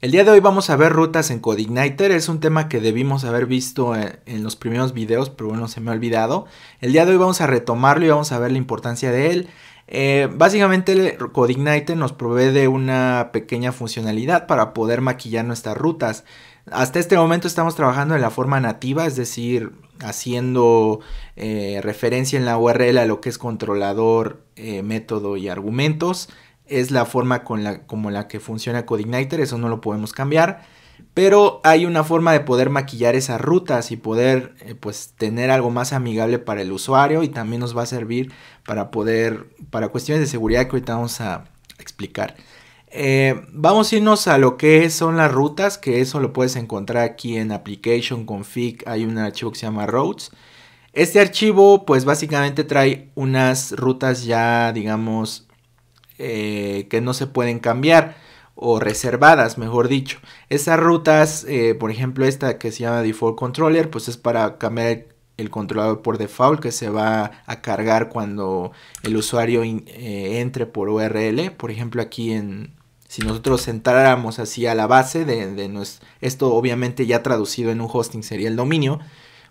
El día de hoy vamos a ver rutas en CodeIgniter, es un tema que debimos haber visto eh, en los primeros videos, pero bueno, se me ha olvidado. El día de hoy vamos a retomarlo y vamos a ver la importancia de él. Eh, básicamente CodeIgniter nos provee de una pequeña funcionalidad para poder maquillar nuestras rutas. Hasta este momento estamos trabajando en la forma nativa, es decir, haciendo eh, referencia en la URL a lo que es controlador, método y argumentos es la forma con la, como la que funciona CodeIgniter, eso no lo podemos cambiar. Pero hay una forma de poder maquillar esas rutas y poder eh, pues tener algo más amigable para el usuario y también nos va a servir para poder, para cuestiones de seguridad que ahorita vamos a explicar. Eh, vamos a irnos a lo que son las rutas, que eso lo puedes encontrar aquí en Application Config, hay un archivo que se llama Routes. Este archivo pues básicamente trae unas rutas ya digamos eh, que no se pueden cambiar o reservadas, mejor dicho. Esas rutas, eh, por ejemplo, esta que se llama Default Controller, pues es para cambiar el, controlador por default que se va a cargar cuando el usuario eh, entre por URL. Por ejemplo, aquí en, si nosotros entráramos así a la base de, de esto obviamente ya traducido en un hosting sería el dominio,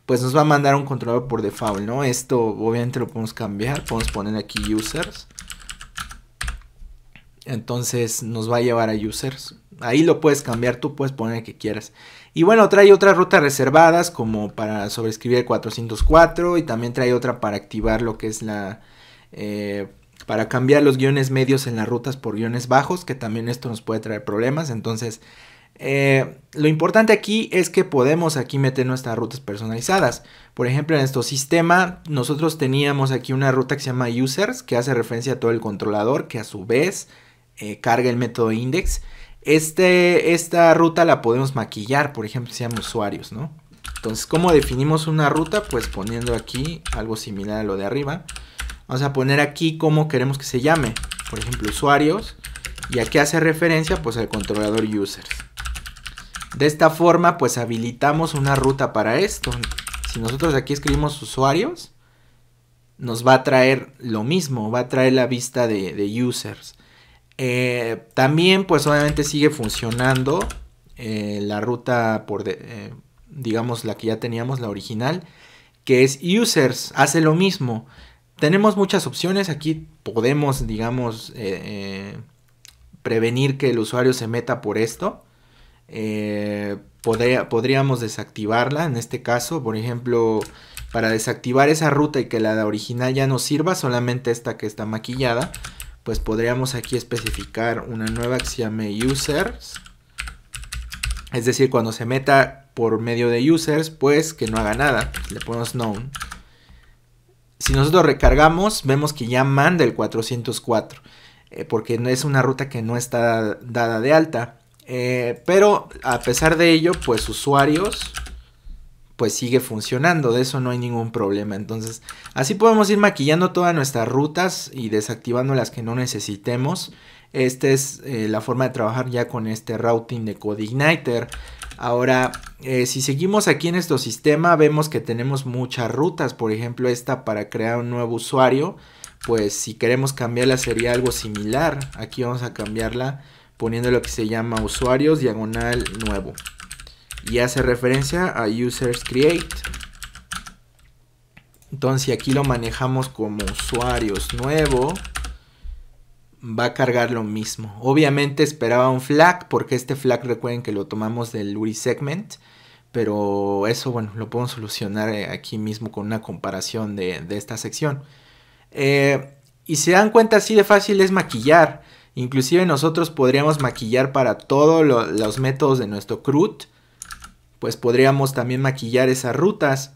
pues nos va a mandar un controlador por default, ¿no? Esto obviamente lo podemos cambiar, podemos poner aquí users entonces nos va a llevar a users. Ahí lo puedes cambiar, tú puedes poner el que quieras. Y bueno, trae otras rutas reservadas como para sobreescribir 404 y también trae otra para activar lo que es la... Eh, para cambiar los guiones medios en las rutas por guiones bajos, que también esto nos puede traer problemas. Entonces, eh, lo importante aquí es que podemos aquí meter nuestras rutas personalizadas. Por ejemplo, en nuestro sistema nosotros teníamos aquí una ruta que se llama users, que hace referencia a todo el controlador, que a su vez eh, carga el método index. Este, esta ruta la podemos maquillar, por ejemplo, si llama usuarios, ¿no? Entonces, ¿cómo definimos una ruta? Pues poniendo aquí algo similar a lo de arriba. Vamos a poner aquí cómo queremos que se llame. Por ejemplo, usuarios. Y aquí hace referencia pues al controlador users. De esta forma pues habilitamos una ruta para esto. Si nosotros aquí escribimos usuarios, nos va a traer lo mismo, va a traer la vista de, de users. Eh, también, pues obviamente sigue funcionando eh, la ruta por, eh, digamos, la que ya teníamos, la original, que es users, hace lo mismo. Tenemos muchas opciones, aquí podemos, digamos, prevenir que el usuario se meta por esto. podríamos desactivarla, en este caso, por ejemplo, para desactivar esa ruta y que la original ya no sirva, solamente esta que está maquillada, pues podríamos aquí especificar una nueva que se llame users. Es decir, cuando se meta por medio de users, pues que no haga nada. Le ponemos known. Si nosotros recargamos, vemos que ya manda el 404. Eh, porque es una ruta que no está dada de alta. Eh, pero a pesar de ello, pues usuarios pues sigue funcionando, de eso no hay ningún problema. Entonces, así podemos ir maquillando todas nuestras rutas y desactivando las que no necesitemos. Esta es eh, la forma de trabajar ya con este routing de CodeIgniter. Ahora, eh, si seguimos aquí en este sistema, vemos que tenemos muchas rutas. Por ejemplo, esta para crear un nuevo usuario. Pues si queremos cambiarla sería algo similar. Aquí vamos a cambiarla poniendo lo que se llama usuarios diagonal nuevo y hace referencia a users create. Entonces aquí lo manejamos como usuarios nuevo. Va a cargar lo mismo. Obviamente esperaba un flag porque este flag recuerden que lo tomamos del URI segment. Pero eso bueno, lo podemos solucionar eh, aquí mismo con una comparación de, esta sección. Eh, y se dan cuenta así de fácil es maquillar. Inclusive nosotros podríamos maquillar para todos los métodos de nuestro CRUD pues podríamos también maquillar esas rutas.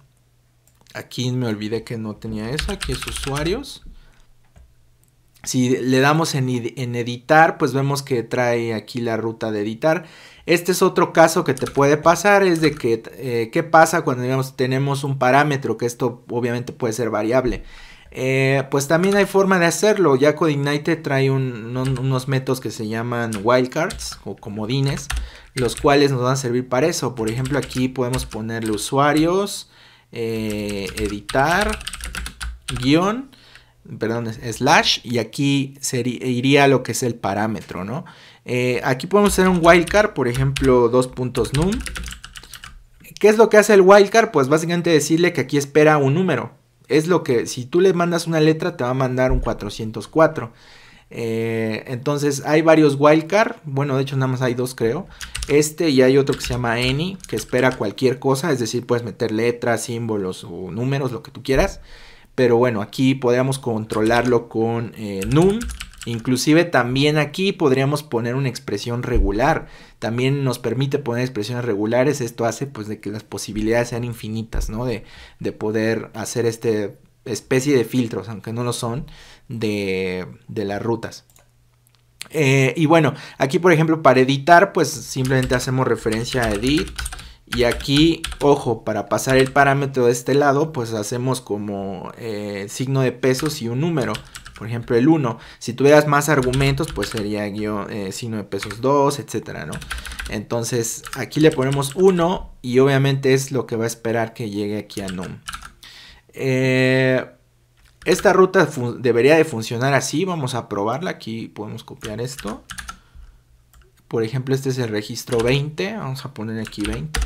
Aquí me olvidé que no tenía eso, aquí es usuarios. Si le damos en, en, editar, pues vemos que trae aquí la ruta de editar. Este es otro caso que te puede pasar, es de que, eh, ¿qué pasa cuando tenemos un parámetro? Que esto obviamente puede ser variable. Eh, pues también hay forma de hacerlo. Ya con Ignite trae unos métodos que se llaman wildcards o comodines, los cuales nos van a servir para eso. Por ejemplo, aquí podemos ponerle usuarios, eh, editar, guión, perdón, slash, y aquí iría lo que es el parámetro, ¿no? Eh, aquí podemos hacer un wildcard, por ejemplo, dos puntos num. ¿Qué es lo que hace el wildcard? Pues básicamente decirle que aquí espera un número es lo que, si tú le mandas una letra, te va a mandar un 404. Eh, entonces hay varios wildcard, bueno, de hecho nada más hay dos creo. Este y hay otro que se llama any, que espera cualquier cosa, es decir, puedes meter letras, símbolos o números, lo que tú quieras. Pero bueno, aquí podríamos controlarlo con eh, num, Inclusive también aquí podríamos poner una expresión regular. También nos permite poner expresiones regulares. Esto hace pues de que las posibilidades sean infinitas, ¿no? De, poder hacer este especie de filtros, aunque no lo son, de, las rutas. Eh, y bueno, aquí por ejemplo para editar pues simplemente hacemos referencia a edit. Y aquí, ojo, para pasar el parámetro de este lado, pues hacemos como eh, signo de pesos y un número. Por ejemplo, el 1. Si tuvieras más argumentos, pues sería guión, eh, signo de pesos 2, etcétera, ¿no? Entonces, aquí le ponemos 1 y obviamente es lo que va a esperar que llegue aquí a num. Eh, esta ruta debería de funcionar así. Vamos a probarla. Aquí podemos copiar esto. Por ejemplo, este es el registro 20. Vamos a poner aquí 20.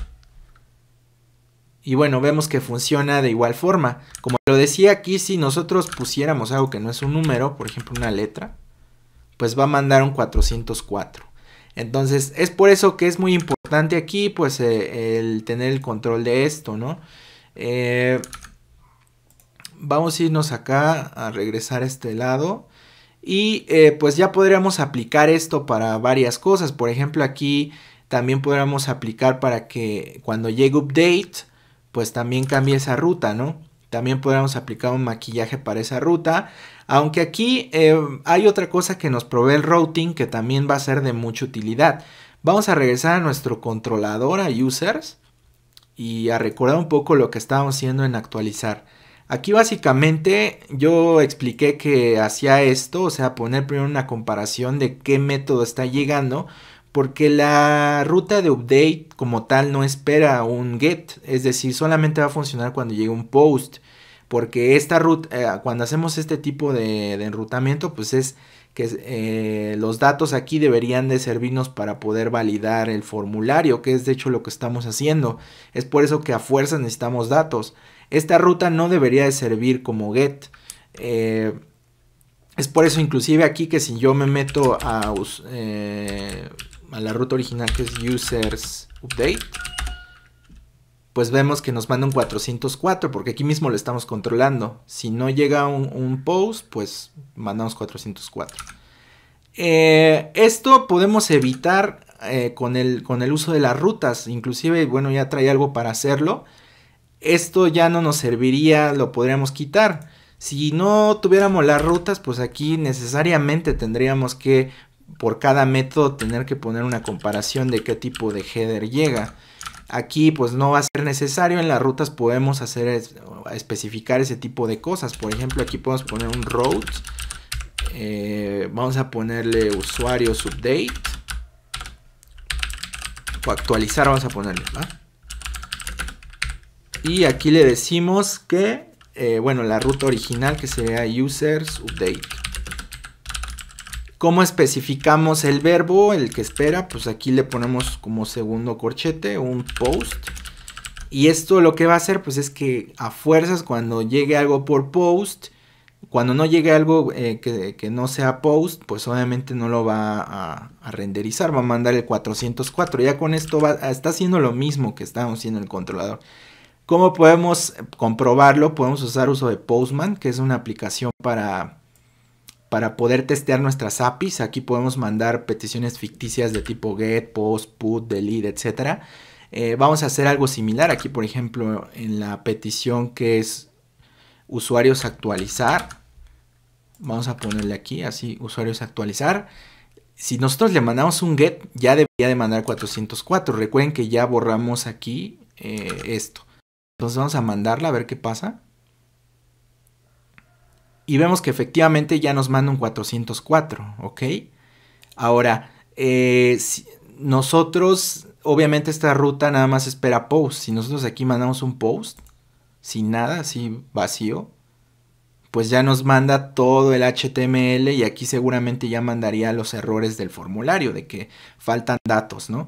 Y bueno, vemos que funciona de igual forma. Como lo decía aquí, si nosotros pusiéramos algo que no es un número, por ejemplo una letra, pues va a mandar un 404. Entonces, es por eso que es muy importante aquí, pues, eh, el tener el control de esto, ¿no? Eh, vamos a irnos acá a regresar a este lado. Y eh, pues ya podríamos aplicar esto para varias cosas. Por ejemplo, aquí también podríamos aplicar para que cuando llegue update pues también cambia esa ruta, ¿no? También podríamos aplicar un maquillaje para esa ruta. Aunque aquí eh, hay otra cosa que nos provee el routing que también va a ser de mucha utilidad. Vamos a regresar a nuestro controlador, a users, y a recordar un poco lo que estábamos haciendo en actualizar. Aquí básicamente yo expliqué que hacía esto, o sea, poner primero una comparación de qué método está llegando porque la ruta de update como tal no espera un get, es decir, solamente va a funcionar cuando llegue un post, porque esta ruta, eh, cuando hacemos este tipo de, enrutamiento, pues es que eh, los datos aquí deberían de servirnos para poder validar el formulario, que es de hecho lo que estamos haciendo. Es por eso que a fuerza necesitamos datos. Esta ruta no debería de servir como get. Eh, es por eso inclusive aquí que si yo me meto a a la ruta original que es users update, pues vemos que nos manda un 404, porque aquí mismo lo estamos controlando. Si no llega un, post, pues mandamos 404. Eh, esto podemos evitar eh, con, el, con el uso de las rutas, inclusive, bueno, ya trae algo para hacerlo. Esto ya no nos serviría, lo podríamos quitar. Si no tuviéramos las rutas, pues aquí necesariamente tendríamos que por cada método tener que poner una comparación de qué tipo de header llega. Aquí pues no va a ser necesario, en las rutas podemos hacer especificar ese tipo de cosas. Por ejemplo, aquí podemos poner un route eh, vamos a ponerle usuarios update. O actualizar vamos a ponerle, Y aquí le decimos que, eh, bueno, la ruta original que sería users update. ¿Cómo especificamos el verbo, el que espera? Pues aquí le ponemos como segundo corchete un post. Y esto lo que va a hacer pues es que a fuerzas cuando llegue algo por post, cuando no llegue algo eh, que, no sea post, pues obviamente no lo va a, renderizar, va a mandar el 404. Ya con esto está haciendo lo mismo que estábamos haciendo el controlador. ¿Cómo podemos comprobarlo? Podemos usar uso de Postman, que es una aplicación para para poder testear nuestras APIs. Aquí podemos mandar peticiones ficticias de tipo get, post, put, delete, etc. Eh, vamos a hacer algo similar. Aquí, por ejemplo, en la petición que es usuarios actualizar. Vamos a ponerle aquí, así, usuarios actualizar. Si nosotros le mandamos un get, ya debería de mandar 404. Recuerden que ya borramos aquí eh, esto. Entonces vamos a mandarla a ver qué pasa. Y vemos que efectivamente ya nos manda un 404, ¿ok? Ahora, eh, nosotros, obviamente esta ruta nada más espera post. Si nosotros aquí mandamos un post, sin nada, así vacío, pues ya nos manda todo el HTML y aquí seguramente ya mandaría los errores del formulario, de que faltan datos, ¿no?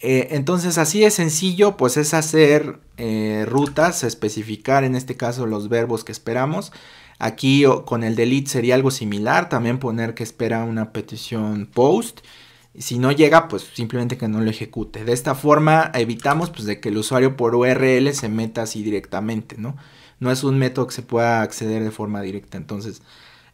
Eh, entonces así de sencillo, pues es hacer eh, rutas, especificar en este caso los verbos que esperamos Aquí con el delete sería algo similar, también poner que espera una petición post. Si no llega, pues simplemente que no lo ejecute. De esta forma evitamos pues, de que el usuario por URL se meta así directamente, ¿no? No es un método que se pueda acceder de forma directa. Entonces,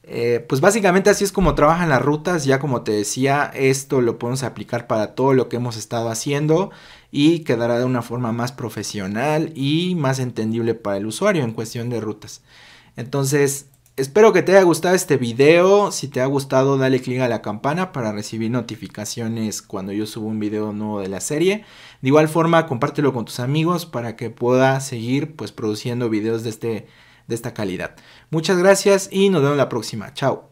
eh, pues básicamente así es como trabajan las rutas. Ya como te decía, esto lo podemos aplicar para todo lo que hemos estado haciendo y quedará de una forma más profesional y más entendible para el usuario en cuestión de rutas. Entonces, espero que te haya gustado este video. Si te ha gustado, dale click a la campana para recibir notificaciones cuando yo subo un video nuevo de la serie. De igual forma, compártelo con tus amigos para que pueda seguir pues produciendo videos de este de esta calidad. Muchas gracias y nos vemos la próxima. Chao.